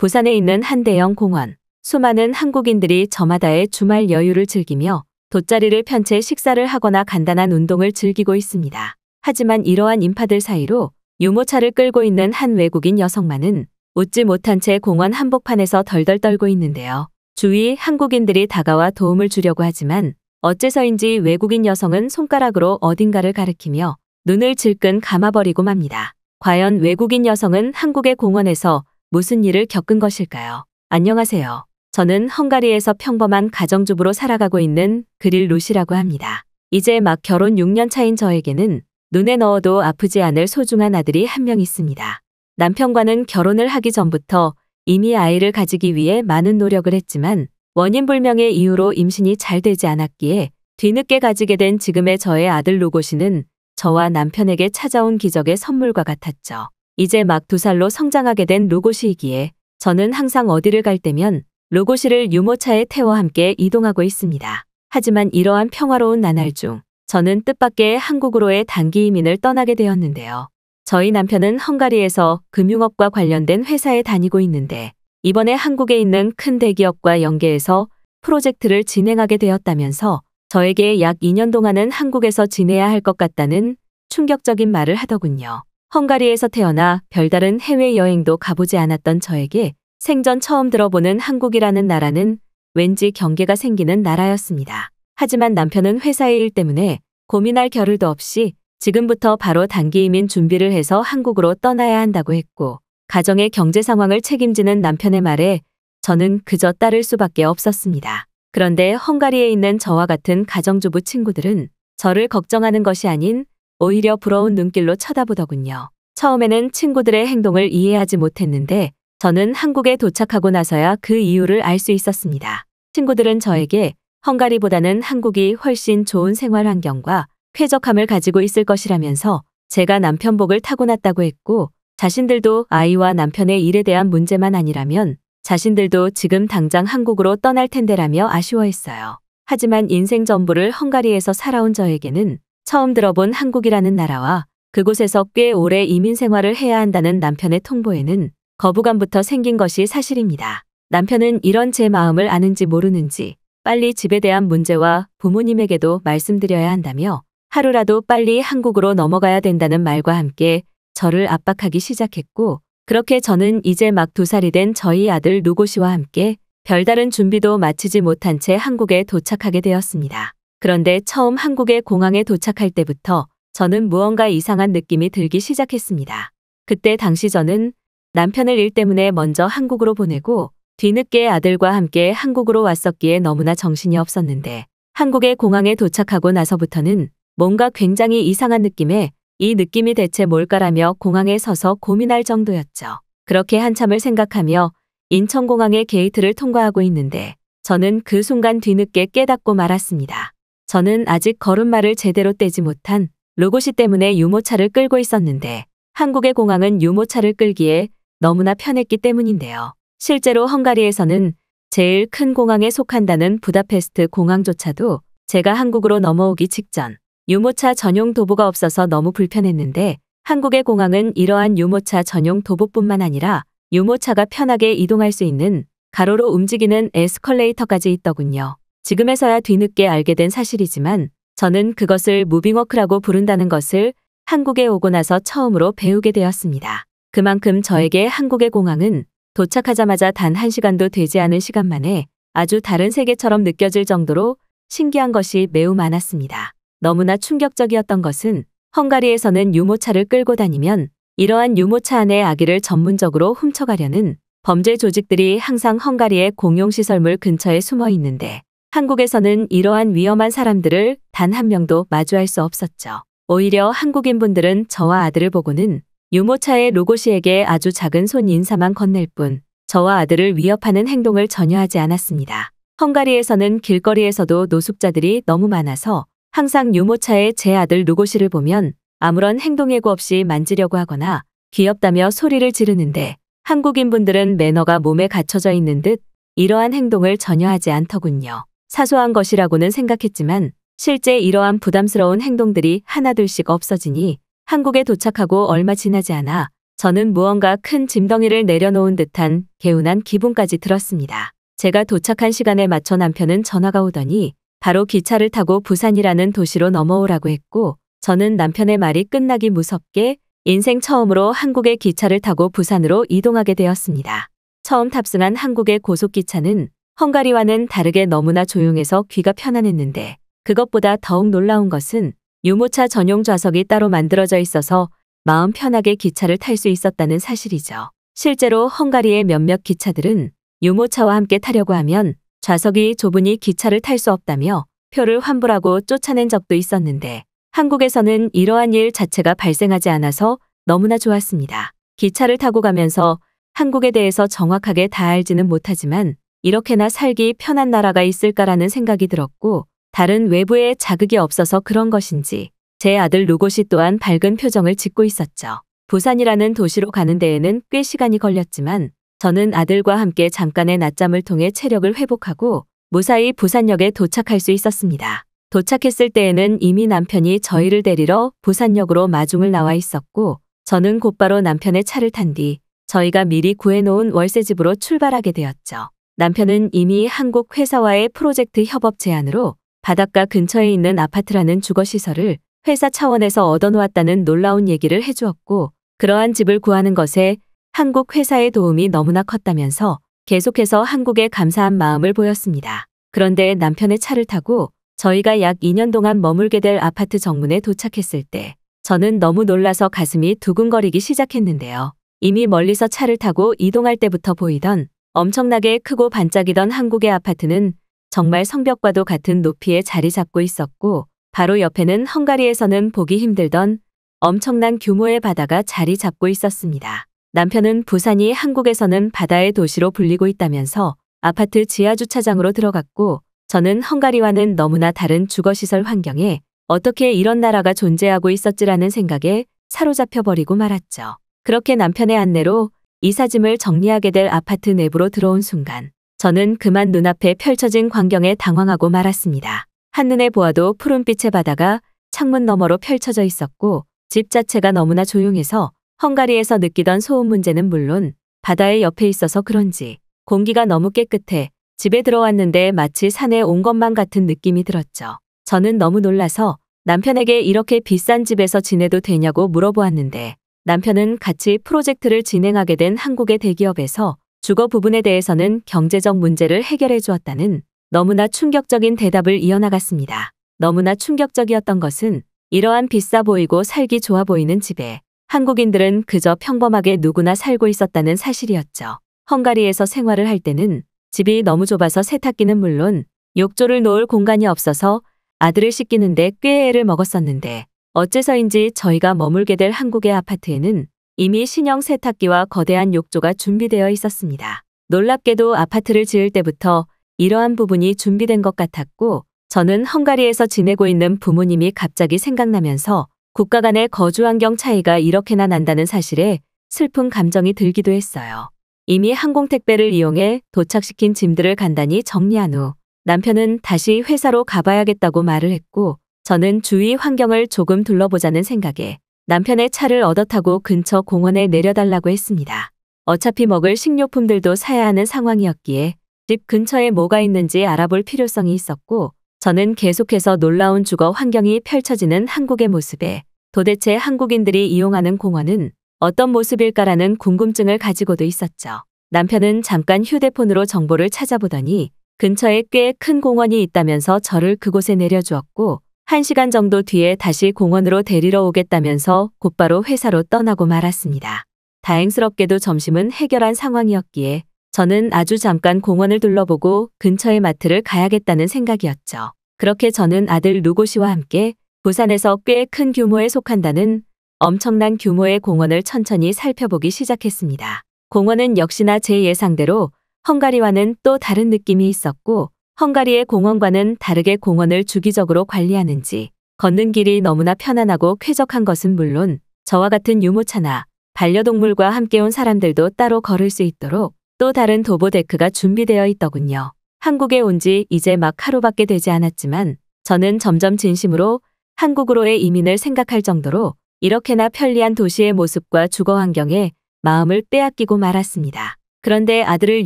부산에 있는 한대영 공원. 수많은 한국인들이 저마다의 주말 여유를 즐기며 돗자리를 편채 식사를 하거나 간단한 운동을 즐기고 있습니다. 하지만 이러한 인파들 사이로 유모차를 끌고 있는 한 외국인 여성만은 웃지 못한 채 공원 한복판에서 덜덜 떨고 있는데요. 주위 한국인들이 다가와 도움을 주려고 하지만 어째서인지 외국인 여성은 손가락으로 어딘가를 가리키며 눈을 질끈 감아버리고 맙니다. 과연 외국인 여성은 한국의 공원에서 무슨 일을 겪은 것일까요? 안녕하세요. 저는 헝가리에서 평범한 가정주부로 살아가고 있는 그릴 루시라고 합니다. 이제 막 결혼 6년 차인 저에게는 눈에 넣어도 아프지 않을 소중한 아들이 한 명 있습니다. 남편과는 결혼을 하기 전부터 이미 아이를 가지기 위해 많은 노력을 했지만 원인불명의 이유로 임신이 잘 되지 않았기에 뒤늦게 가지게 된 지금의 저의 아들 로고시는 저와 남편에게 찾아온 기적의 선물과 같았죠. 이제 막 두 살로 성장하게 된 로고시이기에 저는 항상 어디를 갈 때면 로고시를 유모차에 태워 함께 이동하고 있습니다. 하지만 이러한 평화로운 나날 중 저는 뜻밖의 한국으로의 단기 이민을 떠나게 되었는데요. 저희 남편은 헝가리에서 금융업과 관련된 회사에 다니고 있는데 이번에 한국에 있는 큰 대기업과 연계해서 프로젝트를 진행하게 되었다면서 저에게 약 2년 동안은 한국에서 지내야 할 것 같다는 충격적인 말을 하더군요. 헝가리에서 태어나 별다른 해외여행도 가보지 않았던 저에게 생전 처음 들어보는 한국이라는 나라는 왠지 경계가 생기는 나라였습니다. 하지만 남편은 회사의 일 때문에 고민할 겨를도 없이 지금부터 바로 단기 이민 준비를 해서 한국으로 떠나야 한다고 했고 가정의 경제 상황을 책임지는 남편의 말에 저는 그저 따를 수밖에 없었습니다. 그런데 헝가리에 있는 저와 같은 가정주부 친구들은 저를 걱정하는 것이 아닌 오히려 부러운 눈길로 쳐다보더군요. 처음에는 친구들의 행동을 이해하지 못했는데 저는 한국에 도착하고 나서야 그 이유를 알 수 있었습니다. 친구들은 저에게 헝가리보다는 한국이 훨씬 좋은 생활 환경과 쾌적함을 가지고 있을 것이라면서 제가 남편복을 타고났다고 했고 자신들도 아이와 남편의 일에 대한 문제만 아니라면 자신들도 지금 당장 한국으로 떠날 텐데라며 아쉬워했어요. 하지만 인생 전부를 헝가리에서 살아온 저에게는 처음 들어본 한국이라는 나라와 그곳에서 꽤 오래 이민 생활을 해야 한다는 남편의 통보에는 거부감부터 생긴 것이 사실입니다. 남편은 이런 제 마음을 아는지 모르는지 빨리 집에 대한 문제와 부모님에게도 말씀드려야 한다며 하루라도 빨리 한국으로 넘어가야 된다는 말과 함께 저를 압박하기 시작했고 그렇게 저는 이제 막 두 살이 된 저희 아들 노고시와 함께 별다른 준비도 마치지 못한 채 한국에 도착하게 되었습니다. 그런데 처음 한국의 공항에 도착할 때부터 저는 무언가 이상한 느낌이 들기 시작했습니다. 그때 당시 저는 남편을 일 때문에 먼저 한국으로 보내고 뒤늦게 아들과 함께 한국으로 왔었기에 너무나 정신이 없었는데 한국의 공항에 도착하고 나서부터는 뭔가 굉장히 이상한 느낌에 이 느낌이 대체 뭘까라며 공항에 서서 고민할 정도였죠. 그렇게 한참을 생각하며 인천공항의 게이트를 통과하고 있는데 저는 그 순간 뒤늦게 깨닫고 말았습니다. 저는 아직 걸음마를 제대로 떼지 못한 로고시 때문에 유모차를 끌고 있었는데 한국의 공항은 유모차를 끌기에 너무나 편했기 때문인데요. 실제로 헝가리에서는 제일 큰 공항에 속한다는 부다페스트 공항조차도 제가 한국으로 넘어오기 직전 유모차 전용 도보가 없어서 너무 불편했는데 한국의 공항은 이러한 유모차 전용 도보뿐만 아니라 유모차가 편하게 이동할 수 있는 가로로 움직이는 에스컬레이터까지 있더군요. 지금에서야 뒤늦게 알게 된 사실이지만 저는 그것을 무빙워크라고 부른다는 것을 한국에 오고 나서 처음으로 배우게 되었습니다. 그만큼 저에게 한국의 공항은 도착하자마자 단 한시간도 되지 않은 시간 만에 아주 다른 세계처럼 느껴질 정도로 신기한 것이 매우 많았습니다. 너무나 충격적이었던 것은 헝가리에서는 유모차를 끌고 다니면 이러한 유모차 안에 아기를 전문적으로 훔쳐가려는 범죄 조직들이 항상 헝가리의 공용시설물 근처에 숨어 있는데 한국에서는 이러한 위험한 사람들을 단 한 명도 마주할 수 없었죠. 오히려 한국인분들은 저와 아들을 보고는 유모차의 로고시에게 아주 작은 손 인사만 건넬 뿐 저와 아들을 위협하는 행동을 전혀 하지 않았습니다. 헝가리에서는 길거리에서도 노숙자들이 너무 많아서 항상 유모차의제 아들 로고시를 보면 아무런 행동예고 없이 만지려고 하거나 귀엽다며 소리를 지르는데 한국인분들은 매너가 몸에 갖춰져 있는 듯 이러한 행동을 전혀 하지 않더군요. 사소한 것이라고는 생각했지만 실제 이러한 부담스러운 행동들이 하나둘씩 없어지니 한국에 도착하고 얼마 지나지 않아 저는 무언가 큰 짐덩이를 내려놓은 듯한 개운한 기분까지 들었습니다. 제가 도착한 시간에 맞춰 남편은 전화가 오더니 바로 기차를 타고 부산이라는 도시로 넘어오라고 했고 저는 남편의 말이 끝나기 무섭게 인생 처음으로 한국의 기차를 타고 부산으로 이동하게 되었습니다. 처음 탑승한 한국의 고속기차는 헝가리와는 다르게 너무나 조용해서 귀가 편안했는데 그것보다 더욱 놀라운 것은 유모차 전용 좌석이 따로 만들어져 있어서 마음 편하게 기차를 탈 수 있었다는 사실이죠. 실제로 헝가리의 몇몇 기차들은 유모차와 함께 타려고 하면 좌석이 좁으니 기차를 탈 수 없다며 표를 환불하고 쫓아낸 적도 있었는데 한국에서는 이러한 일 자체가 발생하지 않아서 너무나 좋았습니다. 기차를 타고 가면서 한국에 대해서 정확하게 다 알지는 못하지만 이렇게나 살기 편한 나라가 있을까라는 생각이 들었고 다른 외부의 자극이 없어서 그런 것인지 제 아들 로고시 또한 밝은 표정을 짓고 있었죠. 부산이라는 도시로 가는 데에는 꽤 시간이 걸렸지만 저는 아들과 함께 잠깐의 낮잠을 통해 체력을 회복하고 무사히 부산역에 도착할 수 있었습니다. 도착했을 때에는 이미 남편이 저희를 데리러 부산역으로 마중을 나와 있었고 저는 곧바로 남편의 차를 탄 뒤 저희가 미리 구해놓은 월세집으로 출발하게 되었죠. 남편은 이미 한국 회사와의 프로젝트 협업 제안으로 바닷가 근처에 있는 아파트라는 주거시설을 회사 차원에서 얻어놓았다는 놀라운 얘기를 해주었고 그러한 집을 구하는 것에 한국 회사의 도움이 너무나 컸다면서 계속해서 한국에 감사한 마음을 보였습니다. 그런데 남편의 차를 타고 저희가 약 2년 동안 머물게 될 아파트 정문에 도착했을 때 저는 너무 놀라서 가슴이 두근거리기 시작했는데요. 이미 멀리서 차를 타고 이동할 때부터 보이던 엄청나게 크고 반짝이던 한국의 아파트는 정말 성벽과도 같은 높이에 자리 잡고 있었고 바로 옆에는 헝가리에서는 보기 힘들던 엄청난 규모의 바다가 자리 잡고 있었습니다. 남편은 부산이 한국에서는 바다의 도시로 불리고 있다면서 아파트 지하 주차장으로 들어갔고 저는 헝가리와는 너무나 다른 주거시설 환경에 어떻게 이런 나라가 존재하고 있었지라는 생각에 사로잡혀 버리고 말았죠. 그렇게 남편의 안내로 이사짐을 정리하게 될 아파트 내부로 들어온 순간 저는 그만 눈앞에 펼쳐진 광경에 당황하고 말았습니다. 한눈에 보아도 푸른빛의 바다가 창문 너머로 펼쳐져 있었고 집 자체가 너무나 조용해서 헝가리에서 느끼던 소음 문제는 물론 바다의 옆에 있어서 그런지 공기가 너무 깨끗해 집에 들어왔는데 마치 산에 온 것만 같은 느낌이 들었죠. 저는 너무 놀라서 남편에게 이렇게 비싼 집에서 지내도 되냐고 물어보았는데 남편은 같이 프로젝트를 진행하게 된 한국의 대기업에서 주거 부분에 대해서는 경제적 문제를 해결해 주었다는 너무나 충격적인 대답을 이어나갔습니다. 너무나 충격적이었던 것은 이러한 비싸 보이고 살기 좋아 보이는 집에 한국인들은 그저 평범하게 누구나 살고 있었다는 사실이었죠. 헝가리에서 생활을 할 때는 집이 너무 좁아서 세탁기는 물론 욕조를 놓을 공간이 없어서 아들을 씻기는데 꽤 애를 먹었었는데 어째서인지 저희가 머물게 될 한국의 아파트에는 이미 신형 세탁기와 거대한 욕조가 준비되어 있었습니다. 놀랍게도 아파트를 지을 때부터 이러한 부분이 준비된 것 같았고 저는 헝가리에서 지내고 있는 부모님이 갑자기 생각나면서 국가 간의 거주 환경 차이가 이렇게나 난다는 사실에 슬픈 감정이 들기도 했어요. 이미 항공 택배를 이용해 도착시킨 짐들을 간단히 정리한 후 남편은 다시 회사로 가봐야겠다고 말을 했고 저는 주위 환경을 조금 둘러보자는 생각에 남편의 차를 얻어 타고 근처 공원에 내려달라고 했습니다. 어차피 먹을 식료품들도 사야 하는 상황이었기에 집 근처에 뭐가 있는지 알아볼 필요성이 있었고 저는 계속해서 놀라운 주거 환경이 펼쳐지는 한국의 모습에 도대체 한국인들이 이용하는 공원은 어떤 모습일까라는 궁금증을 가지고도 있었죠. 남편은 잠깐 휴대폰으로 정보를 찾아보더니 근처에 꽤 큰 공원이 있다면서 저를 그곳에 내려주었고 1시간 정도 뒤에 다시 공원으로 데리러 오겠다면서 곧바로 회사로 떠나고 말았습니다. 다행스럽게도 점심은 해결한 상황이었기에 저는 아주 잠깐 공원을 둘러보고 근처의 마트를 가야겠다는 생각이었죠. 그렇게 저는 아들 누고시와 함께 부산에서 꽤 큰 규모에 속한다는 엄청난 규모의 공원을 천천히 살펴보기 시작했습니다. 공원은 역시나 제 예상대로 헝가리와는 또 다른 느낌이 있었고 헝가리의 공원과는 다르게 공원을 주기적으로 관리하는지 걷는 길이 너무나 편안하고 쾌적한 것은 물론 저와 같은 유모차나 반려동물과 함께 온 사람들도 따로 걸을 수 있도록 또 다른 도보 데크가 준비되어 있더군요. 한국에 온 지 이제 막 하루밖에 되지 않았지만 저는 점점 진심으로 한국으로의 이민을 생각할 정도로 이렇게나 편리한 도시의 모습과 주거 환경에 마음을 빼앗기고 말았습니다. 그런데 아들을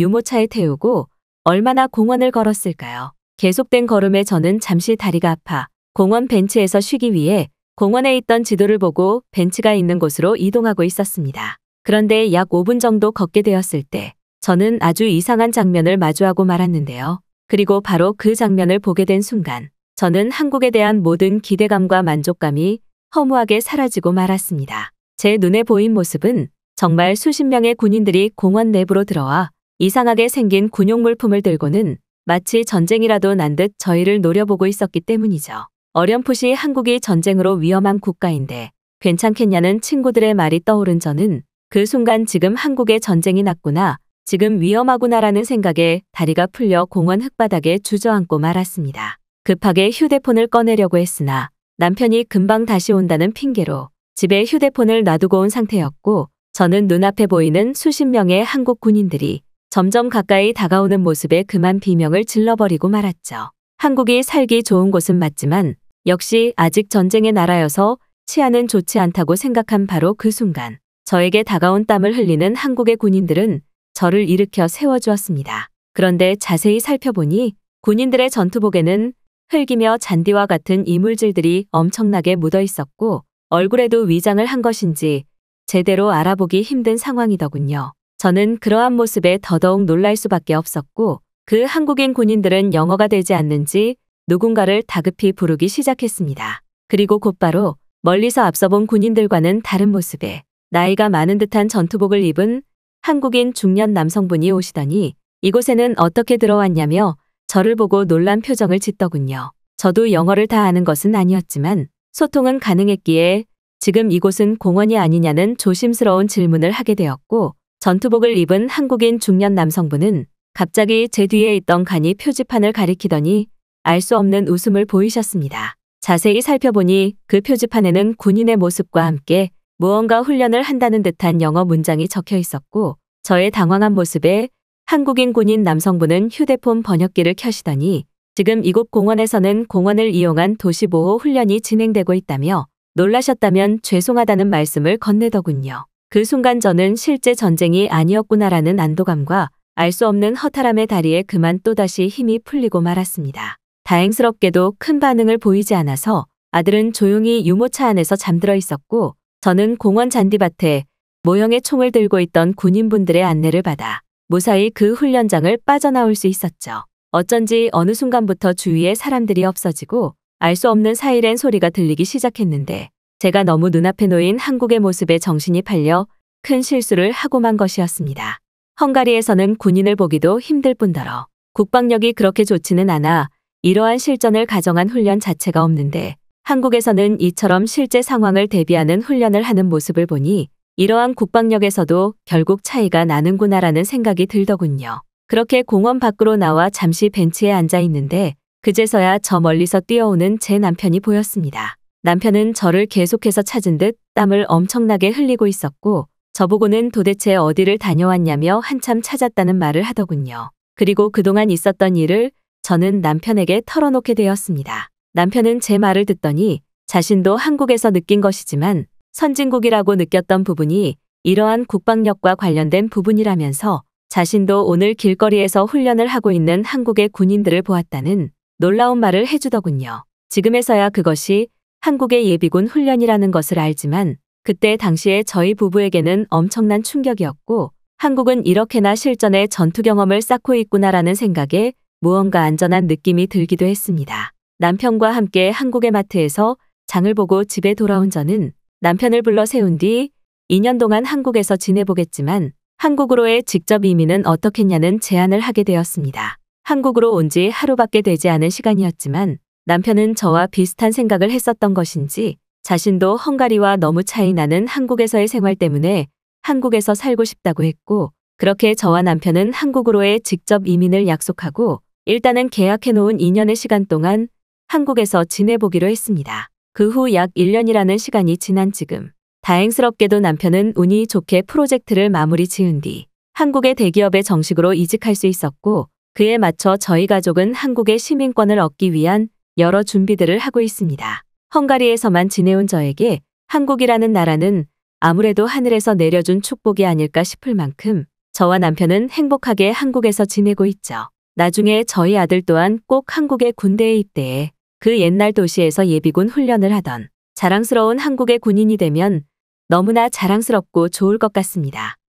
유모차에 태우고 얼마나 공원을 걸었을까요? 계속된 걸음에 저는 잠시 다리가 아파 공원 벤치에서 쉬기 위해 공원에 있던 지도를 보고 벤치가 있는 곳으로 이동하고 있었습니다. 그런데 약 5분 정도 걷게 되었을 때 저는 아주 이상한 장면을 마주하고 말았는데요. 그리고 바로 그 장면을 보게 된 순간 저는 한국에 대한 모든 기대감과 만족감이 허무하게 사라지고 말았습니다. 제 눈에 보인 모습은 정말 수십 명의 군인들이 공원 내부로 들어와 이상하게 생긴 군용 물품을 들고는 마치 전쟁이라도 난 듯 저희를 노려보고 있었기 때문이죠. 어렴풋이 한국이 전쟁으로 위험한 국가인데 괜찮겠냐는 친구들의 말이 떠오른 저는 그 순간 지금 한국에 전쟁이 났구나, 지금 위험하구나라는 생각에 다리가 풀려 공원 흙바닥에 주저앉고 말았습니다. 급하게 휴대폰을 꺼내려고 했으나 남편이 금방 다시 온다는 핑계로 집에 휴대폰을 놔두고 온 상태였고 저는 눈앞에 보이는 수십 명의 한국 군인들이 점점 가까이 다가오는 모습에 그만 비명을 질러버리고 말았죠. 한국이 살기 좋은 곳은 맞지만 역시 아직 전쟁의 나라여서 치안은 좋지 않다고 생각한 바로 그 순간 저에게 다가온 땀을 흘리는 한국의 군인들은 저를 일으켜 세워주었습니다. 그런데 자세히 살펴보니 군인들의 전투복에는 흙이며 잔디와 같은 이물질들이 엄청나게 묻어 있었고 얼굴에도 위장을 한 것인지 제대로 알아보기 힘든 상황이더군요. 저는 그러한 모습에 더더욱 놀랄 수밖에 없었고 그 한국인 군인들은 영어가 되지 않는지 누군가를 다급히 부르기 시작했습니다. 그리고 곧바로 멀리서 앞서 본 군인들과는 다른 모습에 나이가 많은 듯한 전투복을 입은 한국인 중년 남성분이 오시더니 이곳에는 어떻게 들어왔냐며 저를 보고 놀란 표정을 짓더군요. 저도 영어를 다 아는 것은 아니었지만 소통은 가능했기에 지금 이곳은 공원이 아니냐는 조심스러운 질문을 하게 되었고 전투복을 입은 한국인 중년 남성분은 갑자기 제 뒤에 있던 간이 표지판을 가리키더니 알 수 없는 웃음을 보이셨습니다. 자세히 살펴보니 그 표지판에는 군인의 모습과 함께 무언가 훈련을 한다는 듯한 영어 문장이 적혀 있었고 저의 당황한 모습에 한국인 군인 남성분은 휴대폰 번역기를 켜시더니 지금 이곳 공원에서는 공원을 이용한 도시보호 훈련이 진행되고 있다며 놀라셨다면 죄송하다는 말씀을 건네더군요. 그 순간 저는 실제 전쟁이 아니었구나라는 안도감과 알 수 없는 허탈함의 다리에 그만 또다시 힘이 풀리고 말았습니다. 다행스럽게도 큰 반응을 보이지 않아서 아들은 조용히 유모차 안에서 잠들어 있었고 저는 공원 잔디밭에 모형의 총을 들고 있던 군인분들의 안내를 받아 무사히 그 훈련장을 빠져나올 수 있었죠. 어쩐지 어느 순간부터 주위에 사람들이 없어지고 알 수 없는 사이렌 소리가 들리기 시작했는데 제가 너무 눈앞에 놓인 한국의 모습에 정신이 팔려 큰 실수를 하고 만 것이었습니다. 헝가리에서는 군인을 보기도 힘들 뿐더러 국방력이 그렇게 좋지는 않아 이러한 실전을 가정한 훈련 자체가 없는데 한국에서는 이처럼 실제 상황을 대비하는 훈련을 하는 모습을 보니 이러한 국방력에서도 결국 차이가 나는구나라는 생각이 들더군요. 그렇게 공원 밖으로 나와 잠시 벤치에 앉아 있는데 그제서야 저 멀리서 뛰어오는 제 남편이 보였습니다. 남편은 저를 계속해서 찾은 듯 땀을 엄청나게 흘리고 있었고 저보고는 도대체 어디를 다녀왔냐며 한참 찾았다는 말을 하더군요. 그리고 그동안 있었던 일을 저는 남편에게 털어놓게 되었습니다. 남편은 제 말을 듣더니 자신도 한국에서 느낀 것이지만 선진국이라고 느꼈던 부분이 이러한 국방력과 관련된 부분이라면서 자신도 오늘 길거리에서 훈련을 하고 있는 한국의 군인들을 보았다는 놀라운 말을 해주더군요. 지금에서야 그것이 한국의 예비군 훈련이라는 것을 알지만 그때 당시에 저희 부부에게는 엄청난 충격이었고 한국은 이렇게나 실전에 전투 경험을 쌓고 있구나라는 생각에 무언가 안전한 느낌이 들기도 했습니다. 남편과 함께 한국의 마트에서 장을 보고 집에 돌아온 저는 남편을 불러 세운 뒤 2년 동안 한국에서 지내보겠지만 한국으로의 직접 이민은 어떻겠냐는 제안을 하게 되었습니다. 한국으로 온 지 하루밖에 되지 않은 시간이었지만 남편은 저와 비슷한 생각을 했었던 것인지 자신도 헝가리와 너무 차이 나는 한국에서의 생활 때문에 한국에서 살고 싶다고 했고 그렇게 저와 남편은 한국으로의 직접 이민을 약속하고 일단은 계약해놓은 2년의 시간 동안 한국에서 지내보기로 했습니다. 그 후 약 1년이라는 시간이 지난 지금 다행스럽게도 남편은 운이 좋게 프로젝트를 마무리 지은 뒤 한국의 대기업에 정식으로 이직할 수 있었고 그에 맞춰 저희 가족은 한국의 시민권을 얻기 위한 여러 준비들을 하고 있습니다. 헝가리에서만 지내온 저에게 한국이라는 나라는 아무래도 하늘에서 내려준 축복이 아닐까 싶을 만큼 저와 남편은 행복하게 한국에서 지내고 있죠. 나중에 저희 아들 또한 꼭 한국의 군대에 입대해 그 옛날 도시에서 예비군 훈련을 하던 자랑스러운 한국의 군인이 되면 너무나 자랑스럽고 좋을 것 같습니다.